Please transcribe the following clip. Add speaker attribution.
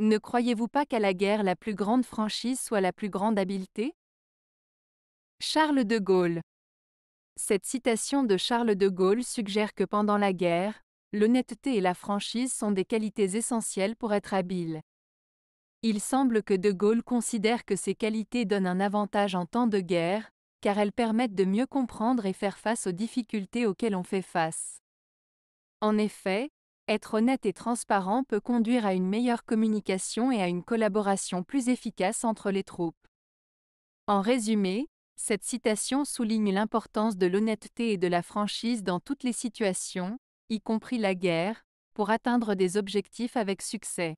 Speaker 1: Ne croyez-vous pas qu'à la guerre la plus grande franchise soit la plus grande habileté Charles de Gaulle Cette citation de Charles de Gaulle suggère que pendant la guerre, l'honnêteté et la franchise sont des qualités essentielles pour être habile. Il semble que de Gaulle considère que ces qualités donnent un avantage en temps de guerre, car elles permettent de mieux comprendre et faire face aux difficultés auxquelles on fait face. En effet, être honnête et transparent peut conduire à une meilleure communication et à une collaboration plus efficace entre les troupes. En résumé, cette citation souligne l'importance de l'honnêteté et de la franchise dans toutes les situations, y compris la guerre, pour atteindre des objectifs avec succès.